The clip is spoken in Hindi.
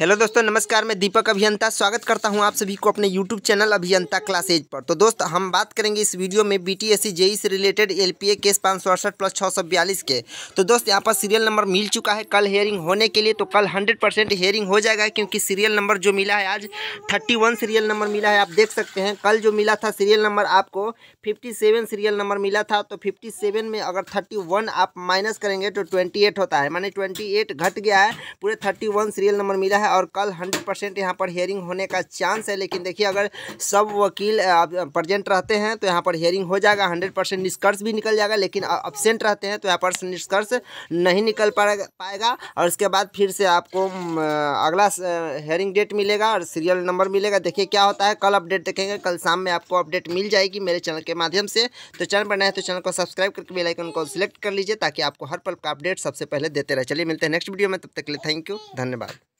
हेलो दोस्तों नमस्कार मैं दीपक अभियंता स्वागत करता हूं आप सभी को अपने YouTube channel Abhiyanta class edge पर तो दोस्त हम बात करेंगे इस वीडियो में B T S C JE से related L P A case पाँच प्लस छः के तो दोस्त यहां पर सीरियल नंबर मिल चुका है कल हेयरिंग होने के लिए तो कल हंड्रेड हेयरिंग हो जाएगा क्योंकि सीरियल नंबर जो मिला है आज थर्टी सीरियल नंबर मिला है आप देख सकते हैं कल जो मिला था सीरियल नंबर आपको फिफ्टी सीरियल नंबर मिला था तो फिफ्टी में अगर थर्टी आप माइनस करेंगे तो ट्वेंटी होता है मानी ट्वेंटी घट गया है पूरे थर्टी सीरियल नंबर मिला है है और कल हंड्रेड परसेंट यहाँ पर हेयरिंग होने का चांस है लेकिन देखिए अगर सब वकील प्रजेंट रहते हैं तो यहाँ पर हेयरिंग हो जाएगा हंड्रेड परसेंट निष्कर्ष भी निकल जाएगा लेकिन अपसेंट रहते हैं तो यहाँ पर निष्कर्ष नहीं निकल पाएगा और उसके बाद फिर से आपको अगला हेयरिंग डेट मिलेगा और सीरियल नंबर मिलेगा देखिए क्या होता है कल अपडेट देखेंगे कल शाम में आपको अपडेट मिल जाएगी मेरे चैनल के माध्यम से तो चैनल पर नए तो चैनल को सब्सक्राइब करके बेल आइकन को सिलेक्ट कर लीजिए ताकि आपको हर पल का अपडेट सबसे पहले देते रहे चलिए मिलते हैं नेक्स्ट वीडियो में तब तक के लिए थैंक यू धन्यवाद